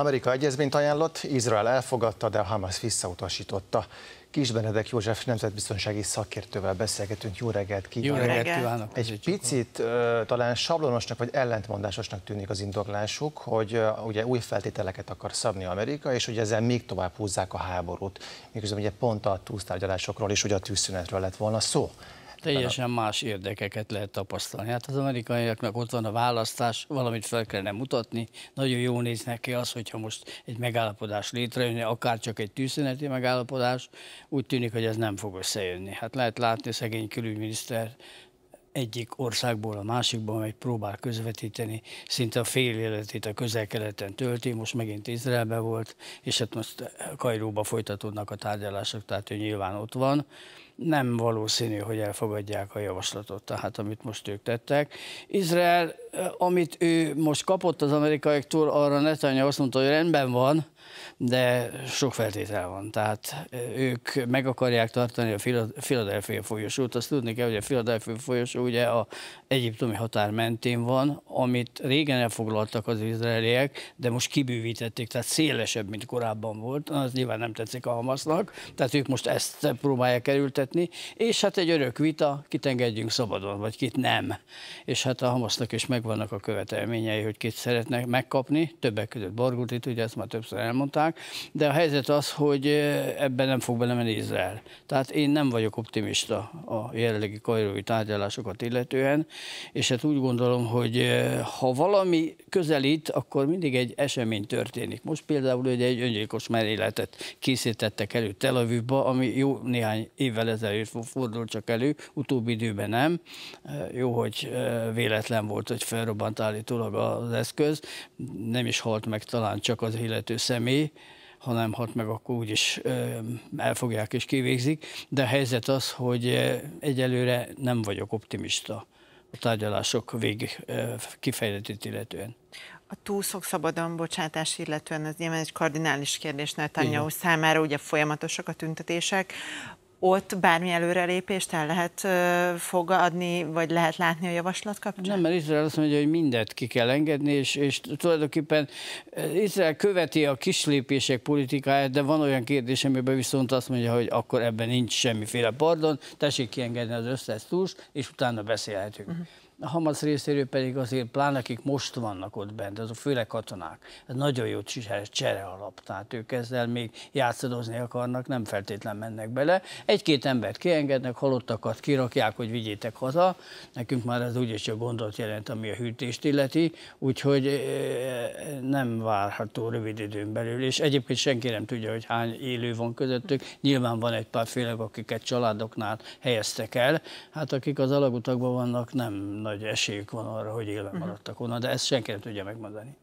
Amerika egyezményt ajánlott, Izrael elfogadta, de a Hamas visszautasította. Kis Benedek József nemzetbiztonsági szakértővel beszélgetünk. Jó reggelt kívánok! Jó reggelt kívánok! Egy picit uh, talán sablonosnak vagy ellentmondásosnak tűnik az indoklásuk, hogy uh, ugye új feltételeket akar szabni Amerika, és hogy ezzel még tovább húzzák a háborút. Miközben ugye pont a túlsztárgyalásokról és ugye a tűzszünetről lett volna szó. Teljesen más érdekeket lehet tapasztalni. Hát az amerikaiaknak ott van a választás, valamit fel kellene mutatni. Nagyon jó néz neki az, hogyha most egy megállapodás létrejönne, akár csak egy tűzszüneti megállapodás, úgy tűnik, hogy ez nem fog összejönni. Hát lehet látni, szegény külügyminiszter egyik országból a másikban egy próbál közvetíteni, szinte a fél életét a közel-keleten tölti, most megint Izraelbe volt, és hát most Kajróba folytatódnak a tárgyalások, tehát ő nyilván ott van nem valószínű, hogy elfogadják a javaslatot, tehát amit most ők tettek. Izrael, eh, amit ő most kapott az amerikaiaktól, arra Netanyahu azt mondta, hogy rendben van, de sok feltétel van. Tehát ők meg akarják tartani a Philadelphia folyosót. Azt tudni kell, hogy a Philadelphia folyosó ugye a egyiptomi határ mentén van, amit régen elfoglaltak az izraeliek, de most kibővítették, tehát szélesebb, mint korábban volt. Az nyilván nem tetszik a Hamasznak, tehát ők most ezt próbálják elültetni, és hát egy örök vita, kit engedjünk szabadon, vagy kit nem. És hát a Hamasznak is megvannak a követelményei, hogy kit szeretnek megkapni, többek között Bargutit, ugye ezt már többször elmondtam, elmondták, de a helyzet az, hogy ebben nem fog belemenni Izrael. Tehát én nem vagyok optimista a jelenlegi kajrói tárgyalásokat illetően, és hát úgy gondolom, hogy ha valami közelít, akkor mindig egy esemény történik. Most például hogy egy öngyilkos merényletet készítettek elő Tel Avivba, ami jó néhány évvel ezelőtt fordul csak elő, utóbbi időben nem. Jó, hogy véletlen volt, hogy felrobbant állítólag az eszköz, nem is halt meg talán csak az illető személy, személy, ha nem hat meg, akkor úgyis elfogják és kivégzik. De a helyzet az, hogy egyelőre nem vagyok optimista a tárgyalások végig kifejletét illetően. A túlszok szabadon bocsátás illetően ez nyilván egy kardinális kérdés Netanyahu számára, ugye folyamatosak a tüntetések ott bármi előrelépést el lehet fogadni, vagy lehet látni a javaslat kapcsán? Nem, mert Izrael azt mondja, hogy mindet ki kell engedni, és, és tulajdonképpen Izrael követi a kislépések politikáját, de van olyan kérdés, amiben viszont azt mondja, hogy akkor ebben nincs semmiféle pardon, tessék kiengedni az összes túls, és utána beszélhetünk. Uh-huh a Hamas részéről pedig azért, pláne akik most vannak ott bent, azok főleg katonák, ez nagyon jó csere alap, tehát ők ezzel még játszadozni akarnak, nem feltétlen mennek bele. Egy-két embert kiengednek, halottakat kirakják, hogy vigyétek haza, nekünk már ez úgyis csak gondot jelent, ami a hűtést illeti, úgyhogy nem várható rövid időn belül, és egyébként senki nem tudja, hogy hány élő van közöttük, nyilván van egy pár főleg, akiket családoknál helyeztek el, hát akik az alagutakban vannak, nem nagy esélyük van arra, hogy élve mhm. maradtak volna, de ezt senki nem tudja megmondani.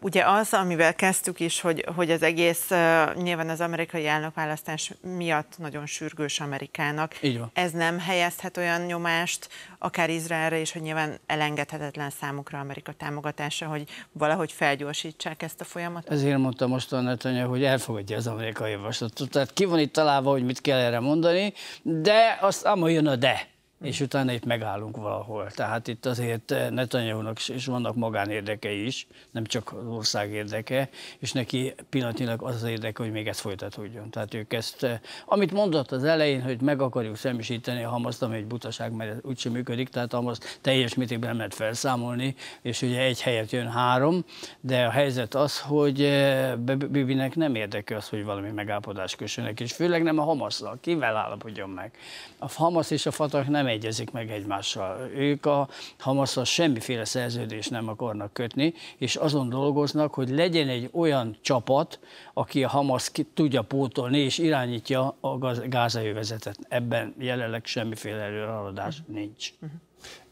Ugye az, amivel kezdtük is, hogy, hogy az egész nyilván az amerikai elnökválasztás miatt nagyon sürgős Amerikának. Így van. Ez nem helyezhet olyan nyomást akár Izraelre is, hogy nyilván elengedhetetlen számukra Amerika támogatása, hogy valahogy felgyorsítsák ezt a folyamatot? Ezért mondtam most a Netanyahu, hogy elfogadja az amerikai javaslatot. Tehát ki van itt találva, hogy mit kell erre mondani, de azt ám jön a de és utána itt megállunk valahol. Tehát itt azért Netanyahu-nak is vannak magánérdekei is, nem csak az ország érdeke, és neki pillanatilag az az érdeke, hogy még ezt folytatódjon. Tehát ők ezt, amit mondott az elején, hogy meg akarjuk szemisíteni a Hamaszt, ami egy butaság, mert ez úgysem működik, tehát Hamas teljes mértékben nem lehet felszámolni, és ugye egy helyet jön három, de a helyzet az, hogy eh, Bibinek nem érdeke az, hogy valami megállapodás kössönek, és főleg nem a Hamasznak, kivel állapodjon meg. A Hamas és a Fatah nem egyezik meg egymással. Ők a Hamaszra semmiféle szerződést nem akarnak kötni, és azon dolgoznak, hogy legyen egy olyan csapat, aki a Hamasz tudja pótolni és irányítja a gázai vezetet. Ebben jelenleg semmiféle előrehaladás uh-huh. nincs. Uh-huh.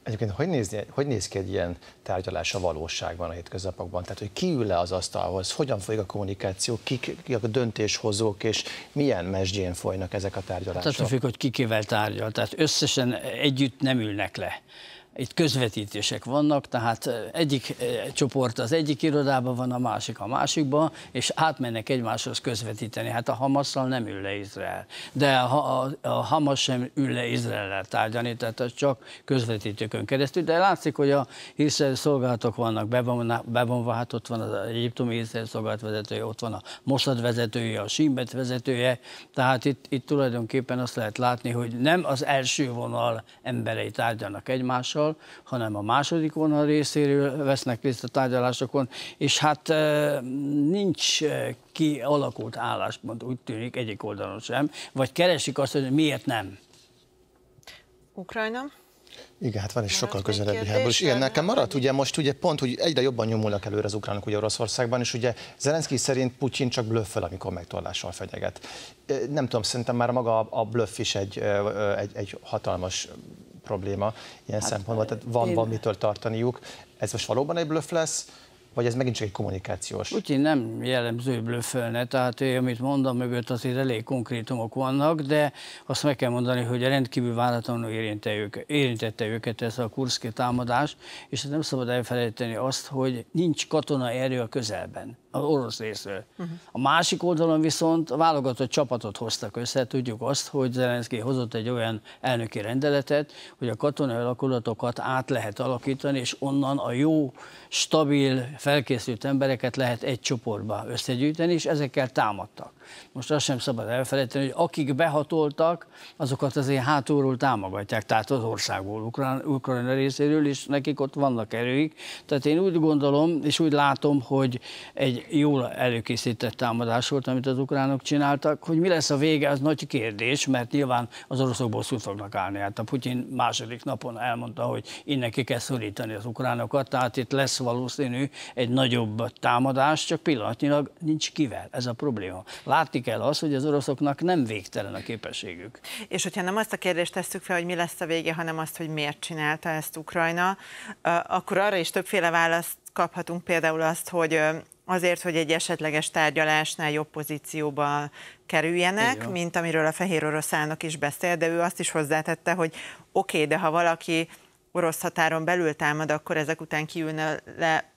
Egyébként hogy, nézni, hogy néz ki egy ilyen tárgyalás a valóságban, a hétköznapokban? Tehát, hogy ki ül le az asztalhoz, hogyan folyik a kommunikáció, kik, ki a döntéshozók, és milyen mesdjén folynak ezek a hát tárgyalások? Tehát függ, hogy kikével tárgyal. Tehát összesen együtt nem ülnek le itt közvetítések vannak, tehát eh, egyik eh, csoport az egyik irodában van, a másik a másikban, és átmennek egymáshoz közvetíteni. Hát a Hamasszal nem ül le Izrael, de a, a, a Hamas sem ül le Izrael tárgyalni, tehát az csak közvetítőkön keresztül, de látszik, hogy a hírszerű szolgálatok vannak bevonva, hát ott van az egyiptomi hírszerű szolgálat vezetője, ott van a Mossad vezetője, a Simbet vezetője, tehát itt, itt tulajdonképpen azt lehet látni, hogy nem az első vonal emberei tárgyalnak egymással, tárgyalással, hanem a második vonal részéről vesznek részt a tárgyalásokon, és hát nincs kialakult álláspont, úgy tűnik egyik oldalon sem, vagy keresik azt, hogy miért nem. Ukrajna? Igen, hát van egy sokkal közelebbi háború. És igen, nekem maradt ugye most ugye pont, hogy egyre jobban nyomulnak előre az ukránok ugye Oroszországban, és ugye Zelenszky szerint Putyin csak blöffel, amikor megtorlással fenyeget. Nem tudom, szerintem már maga a blöff is egy, egy, egy hatalmas probléma ilyen hát, szempontból, tehát van, én... valamitől tartaniuk. Ez most valóban egy blöff lesz, vagy ez megint csak egy kommunikációs? Putyin nem jellemző blöffölne, tehát ő, amit mondom, mögött, azért elég konkrétumok vannak, de azt meg kell mondani, hogy rendkívül váratlanul érintette őket, érintette őket ez a kurszki támadás, és hát nem szabad elfelejteni azt, hogy nincs katona erő a közelben az orosz részről. Uh-huh. A másik oldalon viszont a válogatott csapatot hoztak össze, tudjuk azt, hogy Zelenszky hozott egy olyan elnöki rendeletet, hogy a katonai alakulatokat át lehet alakítani, és onnan a jó, stabil, felkészült embereket lehet egy csoportba összegyűjteni, és ezekkel támadtak. Most azt sem szabad elfelejteni, hogy akik behatoltak, azokat azért hátulról támogatják, tehát az országból, Ukrán, Ukrajna részéről, és nekik ott vannak erőik. Tehát én úgy gondolom, és úgy látom, hogy egy jól előkészített támadás volt, amit az ukránok csináltak. Hogy mi lesz a vége, az nagy kérdés, mert nyilván az oroszok bosszút fognak állni. Hát a Putyin második napon elmondta, hogy innen ki kell szorítani az ukránokat, tehát itt lesz valószínű egy nagyobb támadás, csak pillanatnyilag nincs kivel. Ez a probléma. Látni kell az, hogy az oroszoknak nem végtelen a képességük. És hogyha nem azt a kérdést tesszük fel, hogy mi lesz a vége, hanem azt, hogy miért csinálta ezt Ukrajna, akkor arra is többféle választ kaphatunk például azt, hogy azért, hogy egy esetleges tárgyalásnál jobb pozícióba kerüljenek, Igen. mint amiről a fehér orosz is beszél, de ő azt is hozzátette, hogy oké, okay, de ha valaki orosz határon belül támad, akkor ezek után kiülne le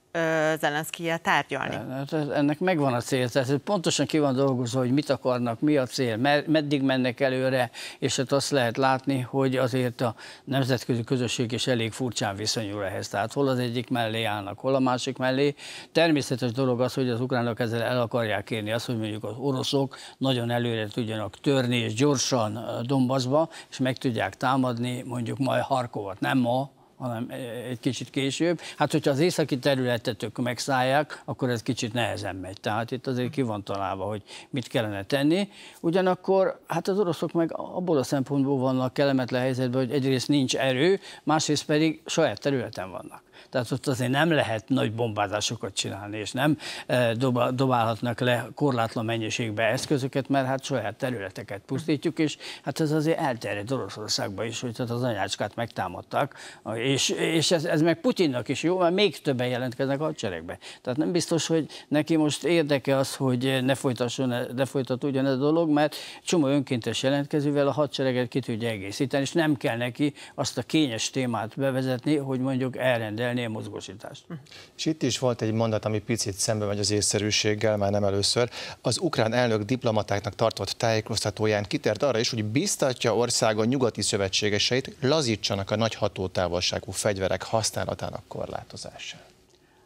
Zelenszkijel tárgyalni? Hát, hát, hát, ennek megvan a cél, tehát pontosan ki van dolgozva, hogy mit akarnak, mi a cél, meddig mennek előre, és hát azt lehet látni, hogy azért a nemzetközi közösség is elég furcsán viszonyul ehhez. Tehát hol az egyik mellé állnak, hol a másik mellé. Természetes dolog az, hogy az ukránok ezzel el akarják kérni azt, hogy mondjuk az oroszok nagyon előre tudjanak törni, és gyorsan Dombaszba, és meg tudják támadni mondjuk majd Harkovat, nem ma, hanem e, egy kicsit később. Hát, hogyha az északi területet ők megszállják, akkor ez kicsit nehezen megy. Tehát itt azért ki van találva, hogy mit kellene tenni. Ugyanakkor hát az oroszok meg abból a szempontból vannak kellemetlen helyzetben, hogy egyrészt nincs erő, másrészt pedig saját területen vannak. Tehát ott azért nem lehet nagy bombázásokat csinálni, és nem e, dobálhatnak le korlátlan mennyiségbe eszközöket, mert hát saját területeket pusztítjuk, és hát ez azért elterjedt Oroszországban is, hogy tehát az anyácskát megtámadták, és, és ez, ez meg Putyinnak is jó, mert még többen jelentkeznek a hadseregbe. Tehát nem biztos, hogy neki most érdeke az, hogy ne, folytasson, ne folytatódjon ez a dolog, mert csomó önkéntes jelentkezővel a hadsereget ki tudja egészíteni, és nem kell neki azt a kényes témát bevezetni, hogy mondjuk elrendel vezérelni a mozgósítást. Hm. És itt is volt egy mondat, ami picit szembe megy az észszerűséggel, már nem először. Az ukrán elnök diplomatáknak tartott tájékoztatóján kitért arra is, hogy biztatja országa nyugati szövetségeseit lazítsanak a nagy hatótávolságú fegyverek használatának korlátozását.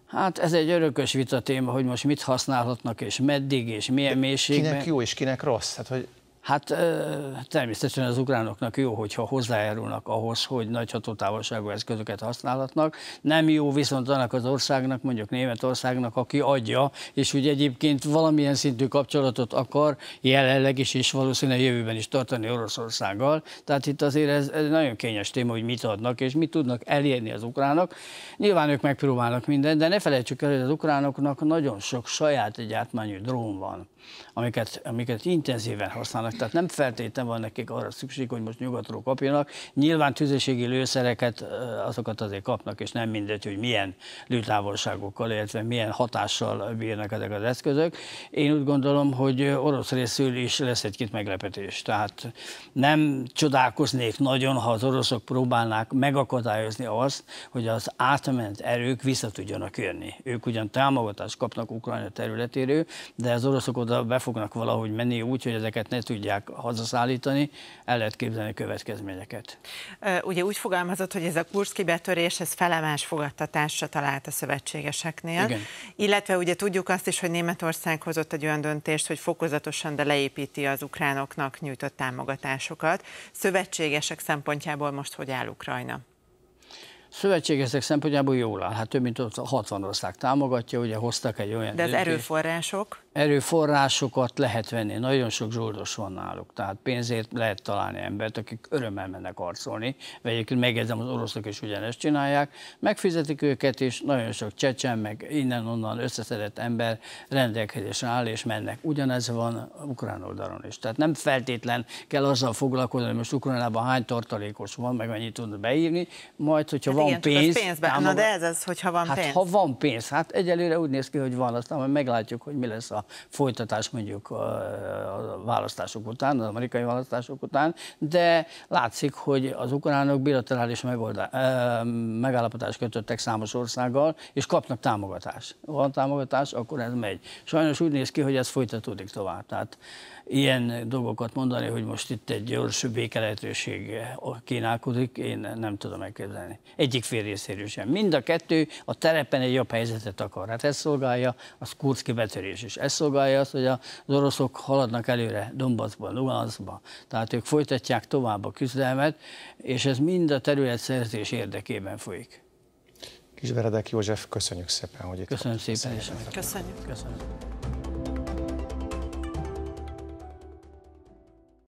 Hát ez egy örökös vita téma, hogy most mit használhatnak, és meddig, és milyen De mélységben. Kinek jó, és kinek rossz? Hát, hogy Hát természetesen az ukránoknak jó, hogyha hozzájárulnak ahhoz, hogy nagy hatótávolságú eszközöket használhatnak. Nem jó viszont annak az országnak, mondjuk Németországnak, aki adja, és úgy egyébként valamilyen szintű kapcsolatot akar jelenleg is, és valószínűleg jövőben is tartani Oroszországgal. Tehát itt azért ez, ez nagyon kényes téma, hogy mit adnak, és mit tudnak elérni az ukránok. Nyilván ők megpróbálnak mindent, de ne felejtsük el, hogy az ukránoknak nagyon sok saját egyátmányú drón van amiket, amiket intenzíven használnak, tehát nem feltétlenül van nekik arra szükség, hogy most nyugatról kapjanak. Nyilván tüzeségi lőszereket azokat azért kapnak, és nem mindegy, hogy milyen lőtávolságokkal, illetve milyen hatással bírnak ezek az eszközök. Én úgy gondolom, hogy orosz részül is lesz egy-két meglepetés. Tehát nem csodálkoznék nagyon, ha az oroszok próbálnák megakadályozni azt, hogy az átment erők vissza tudjanak jönni. Ők ugyan támogatást kapnak Ukrajna területéről, de az oroszok oda oda be fognak valahogy menni úgy, hogy ezeket ne tudják hazaszállítani, el lehet képzelni következményeket. Ugye úgy fogalmazott, hogy ez a kurszki betörés, ez felemás fogadtatásra talált a szövetségeseknél. Igen. Illetve ugye tudjuk azt is, hogy Németország hozott egy olyan döntést, hogy fokozatosan, de leépíti az ukránoknak nyújtott támogatásokat. Szövetségesek szempontjából most hogy áll Ukrajna? szövetségesek szempontjából jól áll. Hát több mint 60 ország támogatja, ugye hoztak egy olyan... De az erőforrások? erőforrásokat lehet venni, nagyon sok zsoldos van náluk, tehát pénzért lehet találni embert, akik örömmel mennek harcolni, egyébként megjegyzem, az oroszok is ugyanezt csinálják, megfizetik őket, is. nagyon sok csecsen, meg innen-onnan összeszedett ember rendelkezésre áll, és mennek. Ugyanez van ukrán oldalon is. Tehát nem feltétlen kell azzal foglalkozni, hogy most Ukránában hány tartalékos van, meg mennyit tud beírni, majd, hogyha hát van igen, pénz... Támogat... Na de ez az, hogyha van hát, pénz. ha van pénz, hát egyelőre úgy néz ki, hogy van, aztán majd meglátjuk, hogy mi lesz a folytatás mondjuk a választások után, az amerikai választások után, de látszik, hogy az ukránok bilaterális megoldá- megállapodást kötöttek számos országgal, és kapnak támogatást. Van támogatás, akkor ez megy. Sajnos úgy néz ki, hogy ez folytatódik tovább. Tehát ilyen dolgokat mondani, hogy most itt egy gyors lehetőség kínálkodik, én nem tudom elképzelni. Egyik fél részéről sem. Mind a kettő a terepen egy jobb helyzetet akar. Hát ez szolgálja az Kurszki betörés is. Ez ez szolgálja azt, hogy az oroszok haladnak előre Dombaszban, Luganskba. Tehát ők folytatják tovább a küzdelmet, és ez mind a terület szerzés érdekében folyik. Kisveredek József, köszönjük szépen, hogy itt Köszönöm szépen. Köszönjük. Köszönjük. köszönjük.